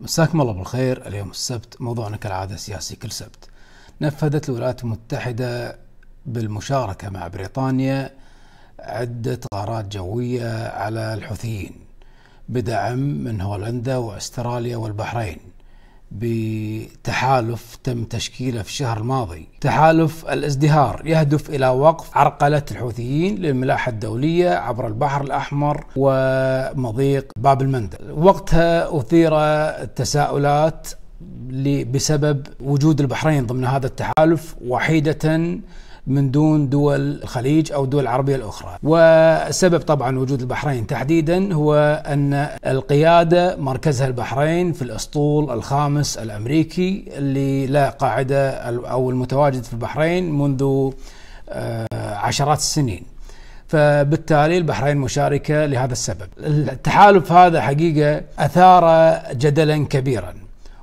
مساكم الله بالخير اليوم السبت موضوعنا كالعادة سياسي كل سبت نفذت الولايات المتحدة بالمشاركة مع بريطانيا عدة غارات جوية على الحوثيين بدعم من هولندا واستراليا والبحرين بتحالف تم تشكيله في الشهر الماضي تحالف الازدهار يهدف إلى وقف عرقلة الحوثيين للملاحة الدولية عبر البحر الأحمر ومضيق باب المندب وقتها أثير تساؤلات بسبب وجود البحرين ضمن هذا التحالف وحيدة من دون دول الخليج أو الدول العربية الأخرى وسبب طبعا وجود البحرين تحديدا هو أن القيادة مركزها البحرين في الأسطول الخامس الأمريكي اللي له قاعدة أو المتواجد في البحرين منذ آه، عشرات السنين فبالتالي البحرين مشاركة لهذا السبب التحالف هذا حقيقة أثار جدلا كبيرا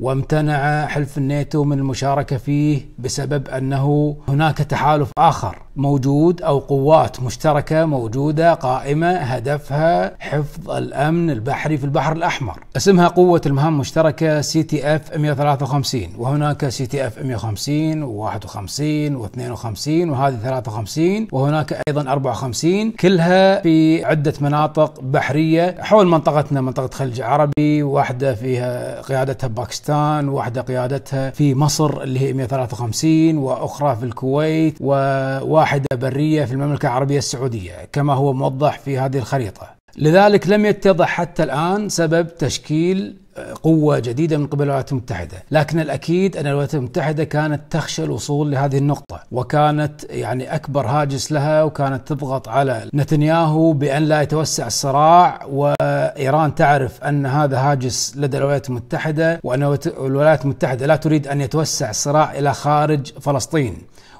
وامتنع حلف الناتو من المشاركه فيه بسبب انه هناك تحالف اخر موجود او قوات مشتركه موجوده قائمه هدفها حفظ الامن البحري في البحر الاحمر. اسمها قوه المهام المشتركه سي تي اف 153 وهناك سي تي اف 150 و51 و52 وهذه 53 وهناك ايضا 54 كلها في عده مناطق بحريه حول منطقتنا منطقه خليج عربي واحده فيها قيادتها باكستان باكستان واحدة قيادتها في مصر اللي هي 153 وأخرى في الكويت وواحدة برية في المملكة العربية السعودية كما هو موضح في هذه الخريطة لذلك لم يتضح حتى الآن سبب تشكيل قوة جديدة من قبل الولايات المتحدة لكن الأكيد أن الولايات المتحدة كانت تخشى الوصول لهذه النقطة وكانت يعني أكبر هاجس لها وكانت تضغط على نتنياهو بأن لا يتوسع الصراع وإيران تعرف أن هذا هاجس لدى الولايات المتحدة وأن الولايات المتحدة لا تريد أن يتوسع الصراع إلى خارج فلسطين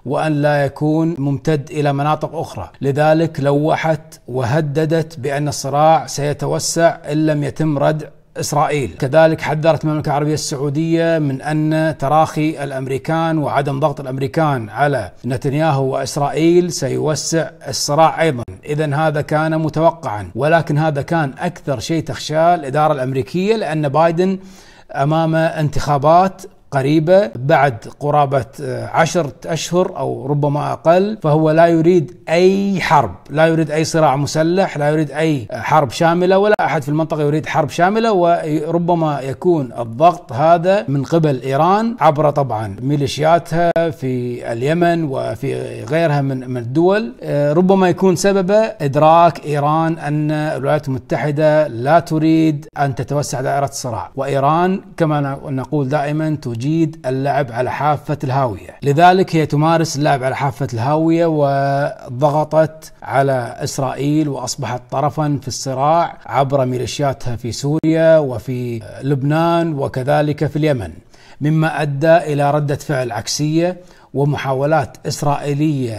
وأن لا يكون ممتد إلى مناطق أخرى لذلك لوحت وهددت بأن الصراع سيتوسع إن لم يتم ردع إسرائيل كذلك حذرت المملكة العربية السعودية من أن تراخي الأمريكان وعدم ضغط الأمريكان على نتنياهو وإسرائيل سيوسع الصراع أيضا إذا هذا كان متوقعا ولكن هذا كان أكثر شيء تخشاه الإدارة الأمريكية لأن بايدن أمام انتخابات قريبة بعد قرابة آه، عشرة أشهر أو ربما أقل فهو لا يريد أي حرب لا يريد أي صراع مسلح لا يريد أي حرب شاملة ولا أحد في المنطقة يريد حرب شاملة وربما يكون الضغط هذا من قبل إيران عبر طبعا ميليشياتها في اليمن وفي غيرها من الدول آه، ربما يكون سببه إدراك إيران أن الولايات المتحدة لا تريد أن تتوسع دائرة الصراع وإيران كما نقول دائما توجيد اللعب على حافة الهاوية لذلك هي تمارس اللعب على حافة الهاوية وضغطت على إسرائيل وأصبحت طرفا في الصراع عبر ميليشياتها في سوريا وفي لبنان وكذلك في اليمن مما ادى الى رده فعل عكسيه ومحاولات اسرائيليه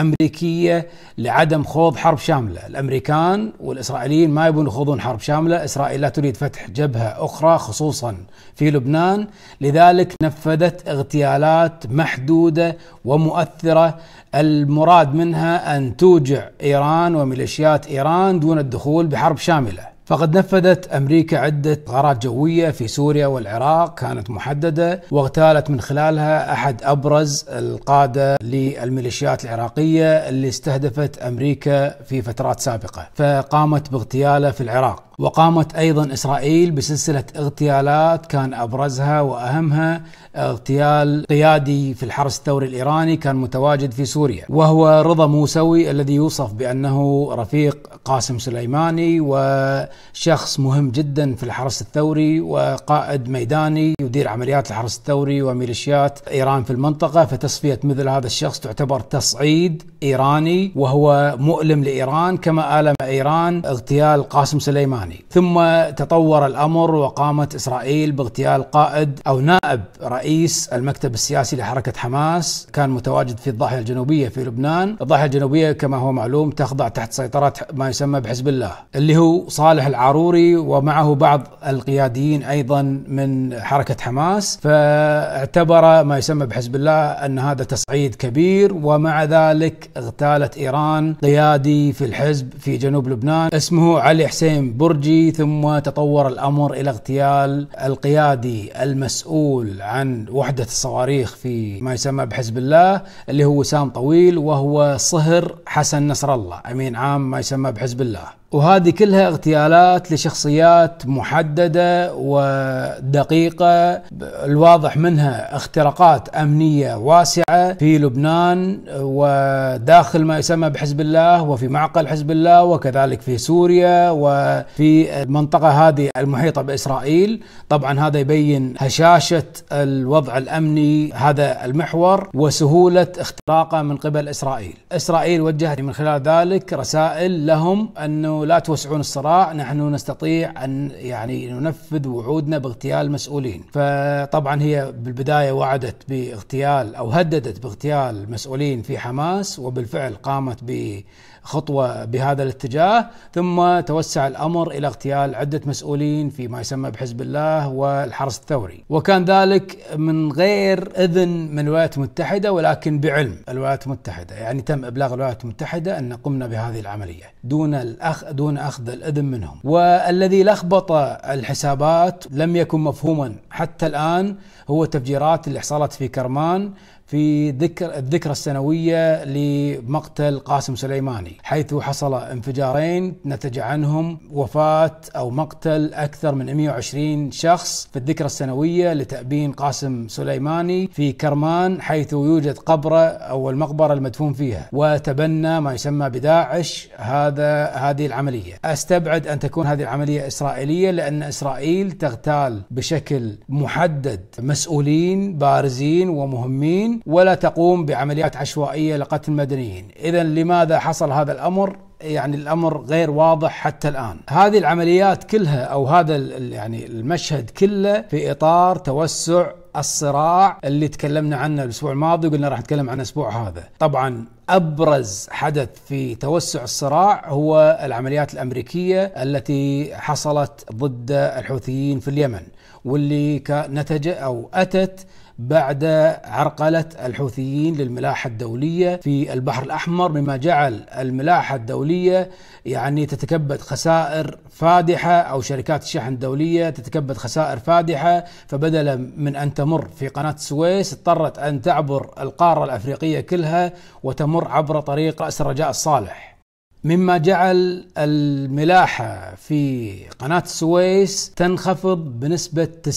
امريكيه لعدم خوض حرب شامله، الامريكان والاسرائيليين ما يبون يخوضون حرب شامله، اسرائيل لا تريد فتح جبهه اخرى خصوصا في لبنان، لذلك نفذت اغتيالات محدوده ومؤثره المراد منها ان توجع ايران وميليشيات ايران دون الدخول بحرب شامله. فقد نفذت امريكا عده غارات جويه في سوريا والعراق كانت محدده واغتالت من خلالها احد ابرز القاده للميليشيات العراقيه اللي استهدفت امريكا في فترات سابقه فقامت باغتياله في العراق وقامت أيضا إسرائيل بسلسلة اغتيالات كان أبرزها وأهمها اغتيال قيادي في الحرس الثوري الإيراني كان متواجد في سوريا وهو رضا موسوي الذي يوصف بأنه رفيق قاسم سليماني وشخص مهم جدا في الحرس الثوري وقائد ميداني يدير عمليات الحرس الثوري وميليشيات إيران في المنطقة فتصفية مثل هذا الشخص تعتبر تصعيد إيراني وهو مؤلم لإيران كما آلم إيران اغتيال قاسم سليماني الثاني يعني. ثم تطور الأمر وقامت إسرائيل باغتيال قائد أو نائب رئيس المكتب السياسي لحركة حماس كان متواجد في الضاحية الجنوبية في لبنان الضاحية الجنوبية كما هو معلوم تخضع تحت سيطرة ما يسمى بحزب الله اللي هو صالح العاروري ومعه بعض القياديين أيضا من حركة حماس فاعتبر ما يسمى بحزب الله أن هذا تصعيد كبير ومع ذلك اغتالت إيران قيادي في الحزب في جنوب لبنان اسمه علي حسين برج جورجي ثم تطور الامر الى اغتيال القيادي المسؤول عن وحده الصواريخ في ما يسمى بحزب الله اللي هو وسام طويل وهو صهر حسن نصر الله امين عام ما يسمى بحزب الله وهذه كلها اغتيالات لشخصيات محدده ودقيقه الواضح منها اختراقات امنيه واسعه في لبنان وداخل ما يسمى بحزب الله وفي معقل حزب الله وكذلك في سوريا وفي في المنطقة هذه المحيطة بإسرائيل طبعا هذا يبين هشاشة الوضع الأمني هذا المحور وسهولة اختراقه من قبل إسرائيل إسرائيل وجهت من خلال ذلك رسائل لهم أنه لا توسعون الصراع نحن نستطيع أن يعني ننفذ وعودنا باغتيال مسؤولين فطبعا هي بالبداية وعدت باغتيال أو هددت باغتيال مسؤولين في حماس وبالفعل قامت بخطوة بهذا الاتجاه ثم توسع الأمر إلى اغتيال عدة مسؤولين فيما يسمى بحزب الله والحرس الثوري وكان ذلك من غير إذن من الولايات المتحدة ولكن بعلم الولايات المتحدة يعني تم إبلاغ الولايات المتحدة أن قمنا بهذه العملية دون الأخ دون أخذ الإذن منهم والذي لخبط الحسابات لم يكن مفهوما حتى الآن هو تفجيرات اللي حصلت في كرمان في ذكر الذكرى السنوية لمقتل قاسم سليماني حيث حصل انفجارين نتج عنهم وفاة أو مقتل أكثر من 120 شخص في الذكرى السنوية لتأبين قاسم سليماني في كرمان حيث يوجد قبره أو المقبرة المدفون فيها وتبنى ما يسمى بداعش هذا هذه العملية أستبعد أن تكون هذه العملية إسرائيلية لأن إسرائيل تغتال بشكل محدد مسؤولين بارزين ومهمين ولا تقوم بعمليات عشوائيه لقتل المدنيين، اذا لماذا حصل هذا الامر؟ يعني الامر غير واضح حتى الان. هذه العمليات كلها او هذا يعني المشهد كله في اطار توسع الصراع اللي تكلمنا عنه الاسبوع الماضي وقلنا راح نتكلم عن الاسبوع هذا. طبعا ابرز حدث في توسع الصراع هو العمليات الامريكيه التي حصلت ضد الحوثيين في اليمن واللي نتج او اتت بعد عرقلة الحوثيين للملاحة الدولية في البحر الأحمر مما جعل الملاحة الدولية يعني تتكبد خسائر فادحة أو شركات الشحن الدولية تتكبد خسائر فادحة فبدلا من أن تمر في قناة السويس اضطرت أن تعبر القارة الأفريقية كلها وتمر عبر طريق رأس الرجاء الصالح مما جعل الملاحة في قناة السويس تنخفض بنسبة 90%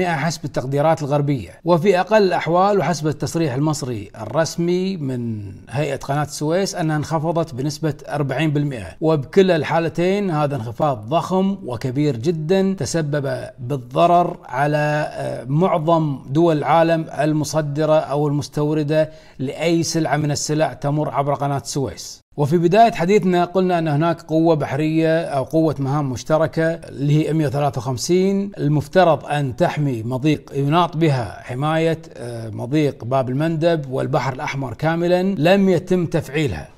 حسب التقديرات الغربية وفي أقل الأحوال وحسب التصريح المصري الرسمي من هيئة قناة السويس أنها انخفضت بنسبة 40% وبكل الحالتين هذا انخفاض ضخم وكبير جدا تسبب بالضرر على آه، معظم دول العالم المصدرة أو المستوردة لأي سلعة من السلع تمر عبر قناة السويس وفي بداية حديثنا قلنا أن هناك قوة بحرية أو قوة مهام مشتركة اللي هي 153 المفترض أن تحمي مضيق يناط بها حماية آه، مضيق باب المندب والبحر الأحمر كاملا لم يتم تفعيلها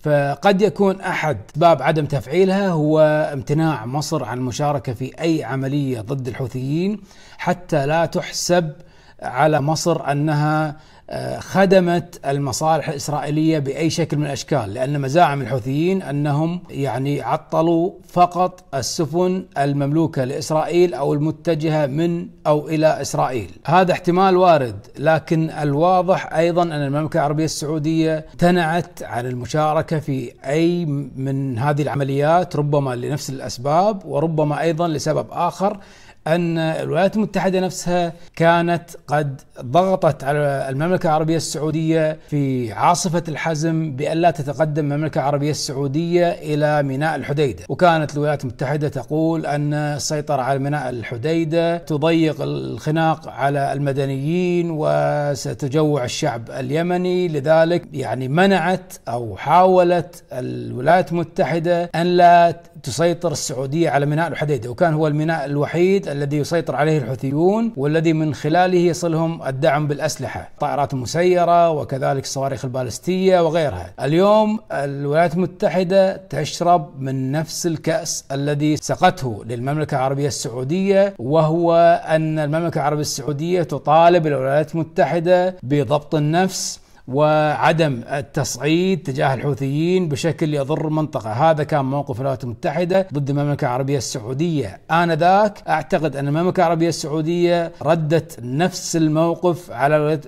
فقد يكون احد باب عدم تفعيلها هو امتناع مصر عن المشاركه في اي عمليه ضد الحوثيين حتى لا تحسب على مصر انها خدمت المصالح الإسرائيلية بأي شكل من الأشكال لأن مزاعم الحوثيين أنهم يعني عطلوا فقط السفن المملوكة لإسرائيل أو المتجهة من أو إلى إسرائيل هذا احتمال وارد لكن الواضح أيضا أن المملكة العربية السعودية امتنعت عن المشاركة في أي من هذه العمليات ربما لنفس الأسباب وربما أيضا لسبب آخر ان الولايات المتحده نفسها كانت قد ضغطت على المملكه العربيه السعوديه في عاصفه الحزم بألا تتقدم المملكه العربيه السعوديه الى ميناء الحديده، وكانت الولايات المتحده تقول ان السيطره على ميناء الحديده تضيق الخناق على المدنيين وستجوع الشعب اليمني، لذلك يعني منعت او حاولت الولايات المتحده ان لا تسيطر السعوديه على ميناء الحديده، وكان هو الميناء الوحيد الذي يسيطر عليه الحوثيون والذي من خلاله يصلهم الدعم بالأسلحة طائرات مسيرة وكذلك الصواريخ البالستية وغيرها اليوم الولايات المتحدة تشرب من نفس الكأس الذي سقته للمملكة العربية السعودية وهو أن المملكة العربية السعودية تطالب الولايات المتحدة بضبط النفس وعدم التصعيد تجاه الحوثيين بشكل يضر المنطقة هذا كان موقف الولايات المتحدة ضد المملكة العربية السعودية آنذاك أعتقد أن المملكة العربية السعودية ردت نفس الموقف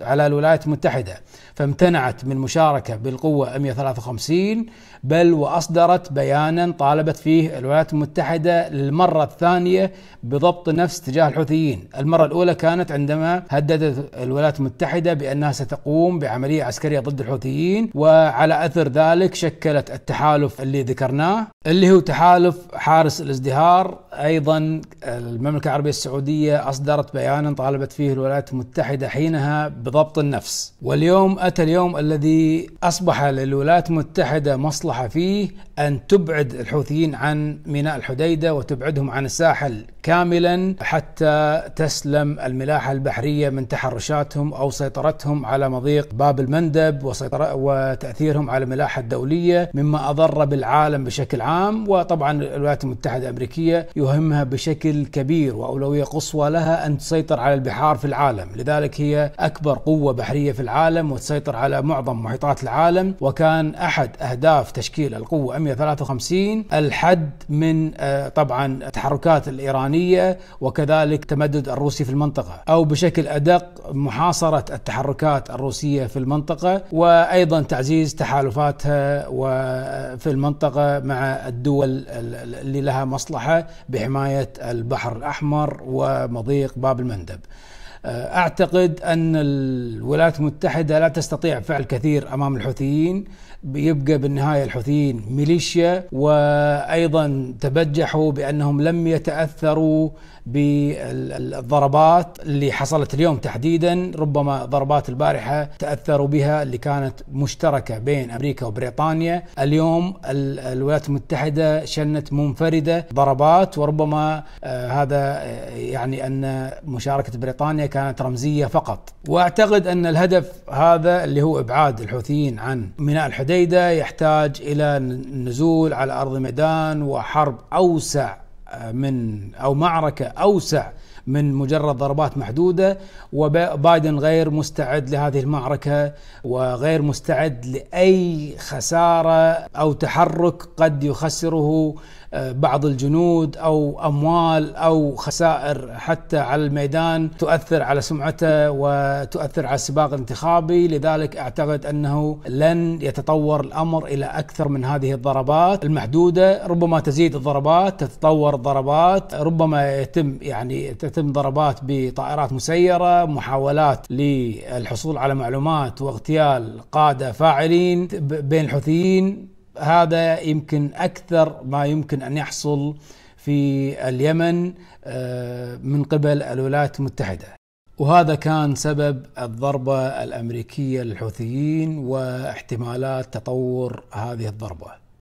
على الولايات المتحدة فامتنعت من المشاركة بالقوة 153 بل واصدرت بيانا طالبت فيه الولايات المتحده للمره الثانيه بضبط نفس تجاه الحوثيين، المره الاولى كانت عندما هددت الولايات المتحده بانها ستقوم بعمليه عسكريه ضد الحوثيين وعلى اثر ذلك شكلت التحالف اللي ذكرناه اللي هو تحالف حارس الازدهار ايضا المملكه العربيه السعوديه اصدرت بيانا طالبت فيه الولايات المتحده حينها بضبط النفس، واليوم اتى اليوم الذي اصبح للولايات المتحده مصلحه فيه ان تبعد الحوثيين عن ميناء الحديده وتبعدهم عن الساحل كاملا حتى تسلم الملاحه البحريه من تحرشاتهم او سيطرتهم على مضيق باب المندب وسيطرة وتاثيرهم على الملاحه الدوليه مما اضر بالعالم بشكل عام وطبعا الولايات المتحده الامريكيه يهمها بشكل كبير واولويه قصوى لها ان تسيطر على البحار في العالم، لذلك هي اكبر قوه بحريه في العالم وتسيطر على معظم محيطات العالم وكان احد اهداف تشكيل القوه 153 الحد من آه، طبعا التحركات الايرانيه وكذلك التمدد الروسي في المنطقه او بشكل ادق محاصره التحركات الروسيه في المنطقه وايضا تعزيز تحالفاتها وفي آه، المنطقه مع الدول اللي لها مصلحه بحمايه البحر الاحمر ومضيق باب المندب. آه، اعتقد ان الولايات المتحده لا تستطيع فعل كثير امام الحوثيين يبقى بالنهايه الحوثيين ميليشيا وايضا تبجحوا بانهم لم يتاثروا بالضربات اللي حصلت اليوم تحديدا ربما ضربات البارحه تاثروا بها اللي كانت مشتركه بين امريكا وبريطانيا اليوم الولايات المتحده شنت منفرده ضربات وربما آه، هذا آه، يعني ان مشاركه بريطانيا كانت رمزيه فقط واعتقد ان الهدف هذا اللي هو ابعاد الحوثيين عن ميناء الحديده يحتاج الى النزول على ارض ميدان وحرب اوسع آه، من او معركه اوسع من مجرد ضربات محدوده وبايدن غير مستعد لهذه المعركه وغير مستعد لاي خساره او تحرك قد يخسره بعض الجنود او اموال او خسائر حتى على الميدان تؤثر على سمعته وتؤثر على السباق الانتخابي لذلك اعتقد انه لن يتطور الامر الى اكثر من هذه الضربات المحدوده ربما تزيد الضربات تتطور الضربات ربما يتم يعني تتم ضربات بطائرات مسيره محاولات للحصول على معلومات واغتيال قاده فاعلين بين الحوثيين هذا يمكن اكثر ما يمكن ان يحصل في اليمن آه، من قبل الولايات المتحده وهذا كان سبب الضربه الامريكيه للحوثيين واحتمالات تطور هذه الضربه